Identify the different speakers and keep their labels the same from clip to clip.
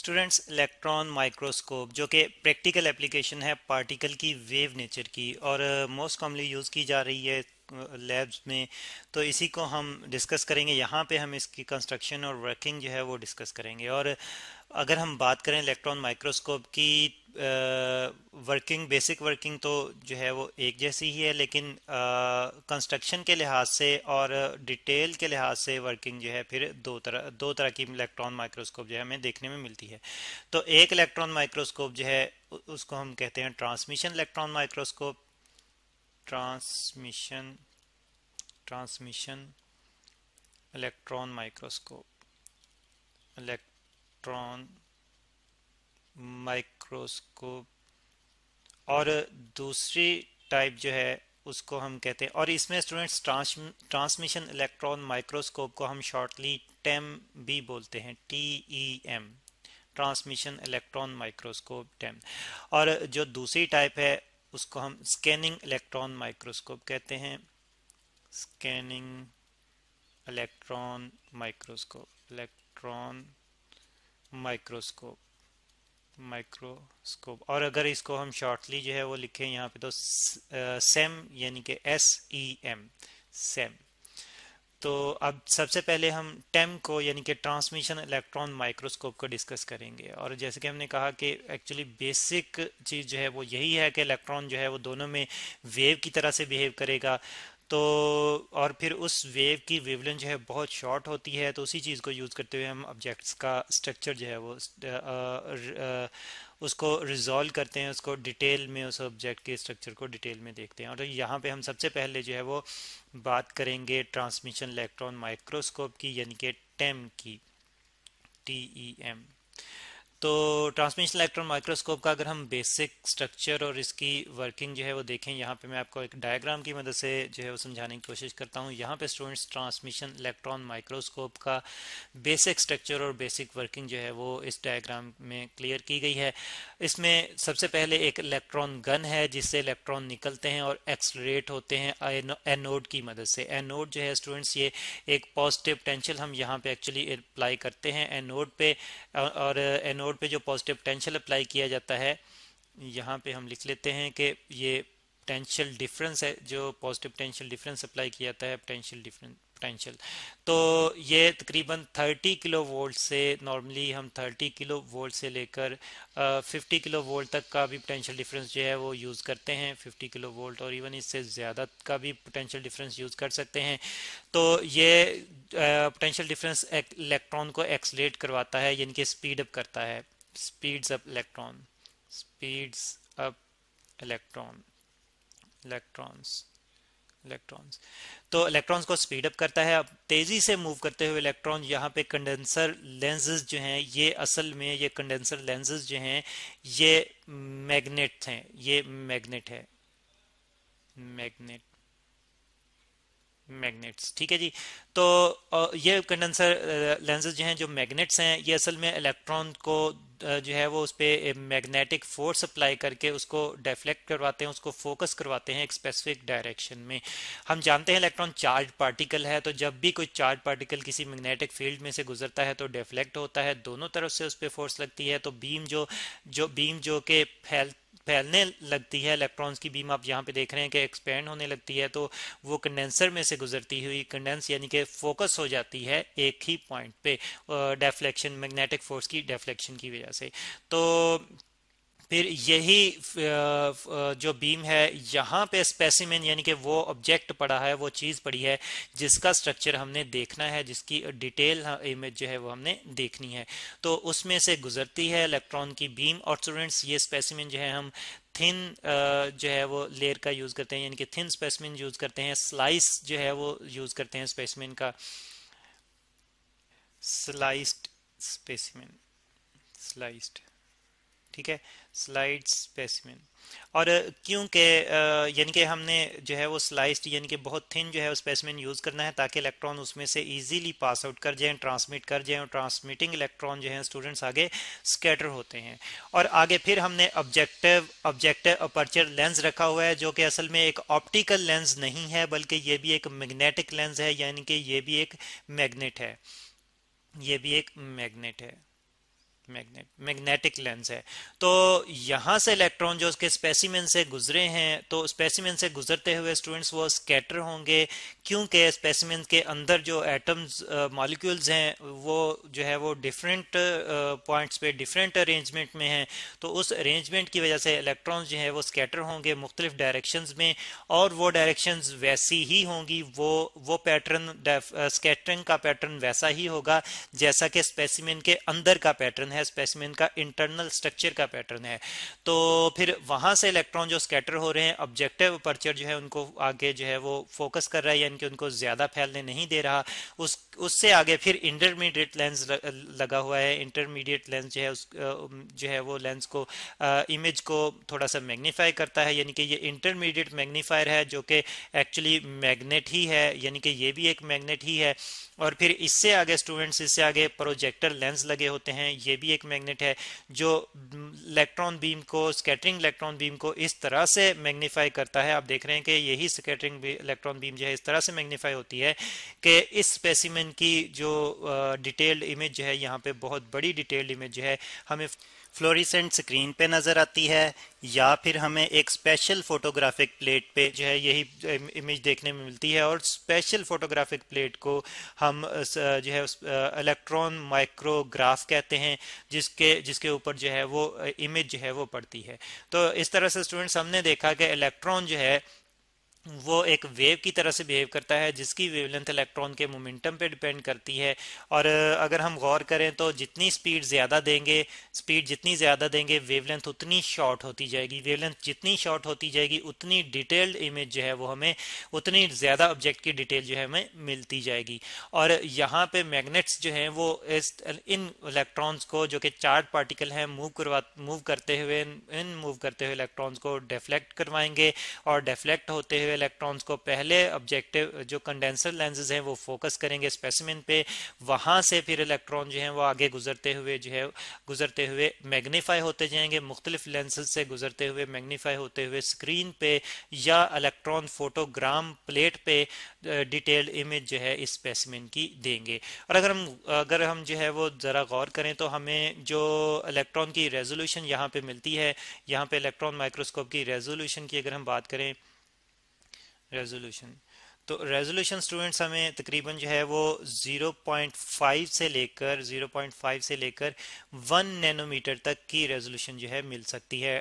Speaker 1: students electron microscope जो कि practical application है पार्टिकल की वेव नेचर की और मोस्ट कॉमनली यूज़ की जा रही है लैब्स में तो इसी को हम डिस्कस करेंगे यहाँ पे हम इसकी कंस्ट्रक्शन और वर्किंग जो है वो डिस्कस करेंगे और अगर हम बात करें इलेक्ट्रॉन माइक्रोस्कोप की वर्किंग बेसिक वर्किंग तो जो है वो एक जैसी ही है लेकिन कंस्ट्रक्शन के लिहाज से और डिटेल के लिहाज से वर्किंग जो है फिर दो तरह दो तरह की इलेक्ट्रॉन माइक्रोस्कोप जो है हमें देखने में मिलती है तो एक इलेक्ट्रॉन माइक्रोस्कोप जो है उसको हम कहते हैं transmission electron microscope transmission transmission electron microscope electron microscope और दूसरी टाइप जो है उसको हम कहते हैं और इसमें स्टूडेंट्स ट्रांसमिशन इलेक्ट्रॉन माइक्रोस्कोप को हम शॉर्टली टेम e भी बोलते हैं T E M transmission electron microscope TEM और जो दूसरी टाइप है उसको हम स्कैनिंग इलेक्ट्रॉन माइक्रोस्कोप कहते हैं scanning electron microscope electron microscope microscope और अगर इसको हम शॉर्टली जो है वो लिखें यहाँ पे तो सेम यानी कि एस ई एम सेम तो अब सबसे पहले हम टेम को यानी कि ट्रांसमिशन इलेक्ट्रॉन माइक्रोस्कोप को डिस्कस करेंगे और जैसे कि हमने कहा कि एक्चुअली बेसिक चीज़ जो है वो यही है कि इलेक्ट्रॉन जो है वो दोनों में वेव की तरह से बिहेव करेगा तो और फिर उस वेव की वेवलन जो है बहुत शॉर्ट होती है तो उसी चीज़ को यूज़ करते हुए हम ऑब्जेक्ट्स का स्ट्रक्चर जो है वो उसको रिजॉल्व करते हैं उसको डिटेल में उस ऑब्जेक्ट के स्ट्रक्चर को डिटेल में देखते हैं और तो यहाँ पे हम सबसे पहले जो है वो बात करेंगे ट्रांसमिशन इलेक्ट्रॉन माइक्रोस्कोप की यानी कि टेम की टी ई एम तो ट्रांसमिशन इलेक्ट्रॉन माइक्रोस्कोप का अगर हम बेसिक स्ट्रक्चर और इसकी वर्किंग जो है वो देखें यहाँ पे मैं आपको एक डायग्राम की मदद से जो है वो समझाने की कोशिश करता हूँ यहाँ पे स्टूडेंट्स ट्रांसमिशन इलेक्ट्रॉन माइक्रोस्कोप का बेसिक स्ट्रक्चर और बेसिक वर्किंग जो है वो इस डायग्राम में क्लियर की गई है इसमें सबसे पहले एक इलेक्ट्रॉन गन है जिससे इलेक्ट्रॉन निकलते हैं और एक्सलरेट होते हैं एनोड की मदद से एनोड जो है स्टूडेंट्स ये एक पॉजिटिव टेंशियल हम यहाँ पे एक्चुअली अप्लाई करते हैं एनोड पे और एनोड नोड पे जो पॉजिटिव पोटेंशियल अप्लाई किया जाता है यहाँ पे हम लिख लेते हैं कि ये पोटेंशियल डिफरेंस है जो पॉजिटिव टेंशियल डिफरेंस अप्लाई किया जाता है पोटेंशियल डिफरेंस पोटेंशियल तो ये तकरीबन 30 किलो वोल्ट से नॉर्मली हम 30 किलो वोल्ट से लेकर आ, 50 किलो वोल्ट तक का भी पोटेंशियल डिफरेंस जो है वो यूज़ करते हैं 50 किलो वोल्ट और इवन इससे ज़्यादा का भी पोटेंशियल डिफरेंस यूज़ कर सकते हैं तो ये पोटेंशियल डिफरेंस इलेक्ट्रॉन को एक्सलेट करवाता है यानी कि स्पीड अप करता है speeds up electron speeds up electron electrons electrons तो इलेक्ट्रॉन्स को स्पीड अप करता है अब तेज़ी से मूव करते हुए इलेक्ट्रॉन यहाँ पे कंडेंसर लेंसेज जो हैं ये असल में ये कंडेंसर लेंसेज जो हैं ये मैग्नेट हैं ये मैग्नेट है मैग्नेट मैग्नेट्स ठीक है जी तो ये कंडेंसर लेंसेज जो हैं जो मैग्नेट्स हैं ये असल में इलेक्ट्रॉन को जो है वो उस पर मैग्नेटिक फोर्स अप्लाई करके उसको डेफ्लेक्ट करवाते हैं उसको फोकस करवाते हैं एक स्पेसिफिक डायरेक्शन में हम जानते हैं इलेक्ट्रॉन चार्ज पार्टिकल है तो जब भी कोई चार्ज पार्टिकल किसी मैग्नेटिक फील्ड में से गुजरता है तो डेफ्लेक्ट होता है दोनों तरफ से उस पर फोर्स लगती है तो बीम जो जो बीम जो कि फैल फैलने लगती है इलेक्ट्रॉन्स की बीम आप यहाँ पे देख रहे हैं कि एक्सपेंड होने लगती है तो वो कंडेंसर में से गुजरती हुई कंडेंस यानी कि फोकस हो जाती है एक ही पॉइंट पे डेफ्लेक्शन मैग्नेटिक फोर्स की डेफ्लेक्शन की वजह से तो फिर यही जो बीम है यहाँ पे स्पेसिमिन यानी कि वो ऑब्जेक्ट पड़ा है वो चीज़ पड़ी है जिसका स्ट्रक्चर हमने देखना है जिसकी डिटेल इमेज हाँ, जो है वो हमने देखनी है तो उसमें से गुजरती है इलेक्ट्रॉन की बीम और स्टूडेंट्स ये स्पेसिमिन जो है हम थिन जो है वो लेयर का यूज़ करते हैं यानी कि थिन स्पेसिमेन यूज़ करते हैं स्लाइस जो है वो यूज़ करते हैं स्पेसिमिन का स्लाइस्ड स्पेसिमिन स्लाइस्ड ठीक है स्लाइड स्पेसिमिन और क्योंकि यानी कि हमने जो है वो स्लाइस्ड यानी कि बहुत थिन जो है स्पेसिमिन यूज़ करना है ताकि इलेक्ट्रॉन उसमें से इजीली पास आउट कर जाएं ट्रांसमिट कर जाएं और ट्रांसमिटिंग इलेक्ट्रॉन जो है स्टूडेंट्स आगे स्कैटर होते हैं और आगे फिर हमने ऑब्जेक्टिव ऑब्जेक्टिव अपर्चर लेंस रखा हुआ है जो कि असल में एक ऑप्टिकल लेंस नहीं है बल्कि ये भी एक मैग्नेटिक लेंस है यानी कि ये भी एक मैग्नेट है ये भी एक मैग्नेट है मैग्नेट मैग्नेटिक लेंस है तो यहाँ से इलेक्ट्रॉन जो उसके स्पेसिमेन से गुजरे हैं तो स्पेसिमेन से गुजरते हुए स्टूडेंट्स वो स्कैटर होंगे क्योंकि स्पेसिमेन के अंदर जो एटम्स मॉलिक्यूल्स हैं वो जो है वो डिफरेंट पॉइंट्स पे डिफरेंट अरेंजमेंट में हैं तो उस अरेंजमेंट की वजह से इलेक्ट्रॉन्स जो है वो स्कैटर होंगे मुख्तलिफ डायरेक्शन में और वो डायरेक्शन वैसी ही होंगी वो वो पैटर्न स्केटरिंग का पैटर्न वैसा ही होगा जैसा कि स्पेसिमेन के अंदर का पैटर्न है है स्पेसिमिन का इंटरनल स्ट्रक्चर का पैटर्न है तो फिर वहां से इलेक्ट्रॉन जो स्कैटर हो रहे हैं ऑब्जेक्टिव अपर्चर जो है उनको आगे जो है वो फोकस कर रहा है यानी कि उनको ज्यादा फैलने नहीं दे रहा उस उससे आगे फिर इंटरमीडिएट लेंस लगा हुआ है इंटरमीडिएट लेंस जो है उस जो है वो लेंस को इमेज को थोड़ा सा मैग्नीफाई करता है यानी कि ये इंटरमीडिएट मैग्नीफायर है जो कि एक्चुअली मैग्नेट ही है यानी कि ये भी एक मैग्नेट ही है और फिर इससे आगे स्टूडेंट्स इससे आगे प्रोजेक्टर लेंस लगे होते हैं ये भी एक मैग्नेट है जो इलेक्ट्रॉन बीम को स्कैटरिंग इलेक्ट्रॉन बीम को इस तरह से मैग्नीफाई करता है आप देख रहे हैं कि यही स्कैटरिंग इलेक्ट्रॉन बीम जो है इस तरह से मैग्नीफाई होती है कि इस स्पेसिमिन की जो डिटेल्ड इमेज जो है यहाँ पे बहुत बड़ी डिटेल्ड इमेज जो है हमें फ्लोरिसेंट स्क्रीन पे नज़र आती है या फिर हमें एक स्पेशल फोटोग्राफिक प्लेट पे जो है यही इमेज देखने में मिलती है और स्पेशल फोटोग्राफिक प्लेट को हम हम जो है इलेक्ट्रॉन माइक्रोग्राफ कहते हैं जिसके जिसके ऊपर जो है वो इमेज जो है वो पड़ती है तो इस तरह से स्टूडेंट्स हमने देखा कि इलेक्ट्रॉन जो है वो एक वेव की तरह से बिहेव करता है जिसकी वेवलेंथ इलेक्ट्रॉन के मोमेंटम पे डिपेंड करती है और अगर हम गौर करें तो जितनी स्पीड ज़्यादा देंगे स्पीड जितनी ज़्यादा देंगे वेवलेंथ उतनी शॉर्ट होती जाएगी वेवलेंथ जितनी शॉर्ट होती जाएगी उतनी डिटेल्ड इमेज जो है वो हमें उतनी ज़्यादा ऑब्जेक्ट की डिटेल जो है हमें मिलती जाएगी और यहाँ पर मैगनेट्स जो हैं वो इस इन इलेक्ट्रॉन्स को जो कि चार्ज पार्टिकल हैं मूव करवा मूव करते हुए इन मूव करते हुए इलेक्ट्रॉन्स को डेफ्लेक्ट करवाएंगे और डेफ्लेक्ट होते हुए हुए इलेक्ट्रॉन्स को पहले ऑब्जेक्टिव जो कंडेंसर लेंसेज हैं वो फोकस करेंगे स्पेसिमिन पे वहाँ से फिर इलेक्ट्रॉन जो हैं वो आगे गुजरते हुए जो है गुजरते हुए मैग्नीफाई होते जाएंगे मुख्तलिफ लेंसेज से गुजरते हुए मैग्नीफाई होते हुए स्क्रीन पे या इलेक्ट्रॉन फोटोग्राम प्लेट पे डिटेल्ड इमेज जो है इस स्पेसिमिन की देंगे और अगर हम अगर हम जो है वो ज़रा गौर करें तो हमें जो इलेक्ट्रॉन की रेजोल्यूशन यहाँ पे मिलती है यहाँ पे इलेक्ट्रॉन माइक्रोस्कोप की रेजोल्यूशन की अगर हम बात करें resolution तो रेजोल्यूशन स्टूडेंट्स हमें तकरीबन जो है वो 0.5 से लेकर 0.5 से लेकर 1 नैनोमीटर तक की रेजोल्यूशन जो है मिल सकती है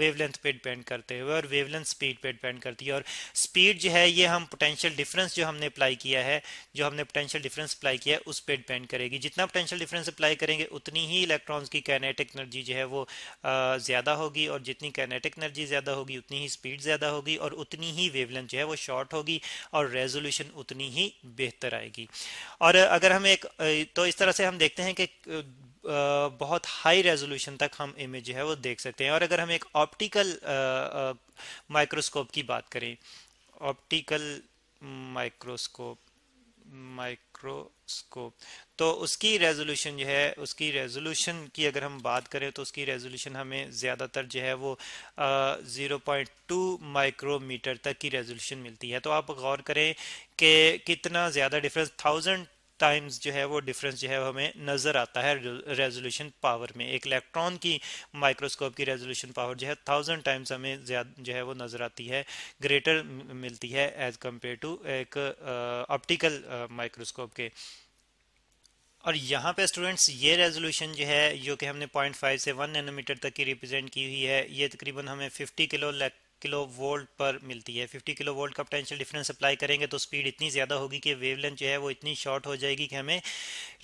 Speaker 1: वेवलेंथ पे डिपेंड करते हुए और वेवलेंथ स्पीड पे डिपेंड करती है और स्पीड जो है ये हम पोटेंशियल डिफरेंस जो हमने अप्लाई किया है जो हमने पोटेंशियल डिफरेंस अप्लाई किया है उस पर डिपेंड करेगी जितना पोटेंशियल डिफरेंस अप्लाई करेंगे उतनी ही इलेक्ट्रॉन्स की कैनेटिक एनर्जी जो है वो ज़्यादा होगी और जितनी कैनेटिक एनर्जी ज़्यादा होगी उतनी ही स्पीड ज़्यादा होगी और उतनी ही वेवलेंथ जो है वो शॉर्ट होगी और रेजोल्यूशन उतनी ही बेहतर आएगी और अगर हम एक तो इस तरह से हम देखते हैं कि बहुत हाई रेजोल्यूशन तक हम इमेज जो है वो देख सकते हैं और अगर हम एक ऑप्टिकल माइक्रोस्कोप की बात करें ऑप्टिकल माइक्रोस्कोप माइक्रोस्कोप तो उसकी रेजोल्यूशन जो है उसकी रेजोल्यूशन की अगर हम बात करें तो उसकी रेजोल्यूशन हमें ज़्यादातर जो है वो ज़ीरो पॉइंट टू माइक्रोमीटर तक की रेजोल्यूशन मिलती है तो आप गौर करें कि कितना ज़्यादा डिफरेंस थाउजेंड टाइम्स जो है वो डिफरेंस जो है हमें नज़र आता है रेजोल्यूशन पावर में एक इलेक्ट्रॉन की माइक्रोस्कोप की रेजोल्यूशन पावर जो है थाउजेंड टाइम्स हमें ज़्यादा जो है वो नज़र आती है ग्रेटर मिलती है एज कम्पेयर टू एक ऑप्टिकल माइक्रोस्कोप के और यहाँ पे स्टूडेंट्स ये रेजोल्यूशन जो है जो कि हमने 0.5 से 1 नैनोमीटर तक की रिप्रेजेंट की हुई है ये तकरीबन हमें 50 किलो किलो वोल्ट पर मिलती है 50 किलो वोल्ट का पोटेंशियल डिफरेंस अप्लाई करेंगे तो स्पीड इतनी ज़्यादा होगी कि वेवलेंथ जो है वो इतनी शॉर्ट हो जाएगी कि हमें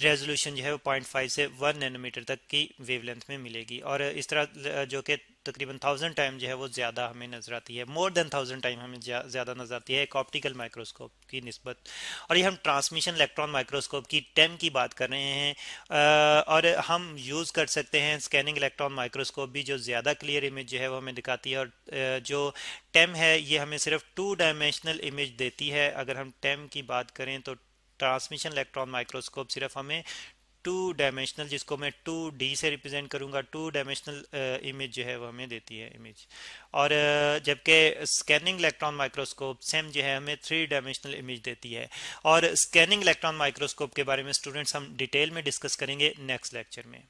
Speaker 1: रेजोल्यूशन जो है वो पॉइंट फाइव से वन नैनोमीटर तक की वेवलेंथ में मिलेगी और इस तरह जो कि तकरीबन थाउजेंड टाइम जो है वो ज़्यादा हमें नज़र आती है मोर देन थाउजेंड टाइम हमें ज़्यादा नज़र आती है एक ऑप्टिकल माइक्रोस्कोप की नस्बत और ये हम ट्रांसमिशन इलेक्ट्रॉन माइक्रोस्कोप की टेम की बात कर रहे हैं और हम यूज़ कर सकते हैं स्कैनिंग इलेक्ट्रॉन माइक्रोस्कोप भी जो ज़्यादा क्लियर इमेज जो है वो हमें दिखाती है और जो टेम है ये हमें सिर्फ टू डायमेंशनल इमेज देती है अगर हम टेम की बात करें तो ट्रांसमिशन इलेक्ट्रॉन माइक्रोस्कोप सिर्फ हमें टू डायमेंशनल जिसको मैं टू डी से रिप्रेजेंट करूंगा टू डायमेंशनल इमेज जो है वो हमें देती है इमेज और uh, जबकि स्कैनिंग इलेक्ट्रॉन माइक्रोस्कोप सेम जो है हमें थ्री डायमेंशनल इमेज देती है और स्कैनिंग इलेक्ट्रॉन माइक्रोस्कोप के बारे में स्टूडेंट्स हम डिटेल में डिस्कस करेंगे नेक्स्ट लेक्चर में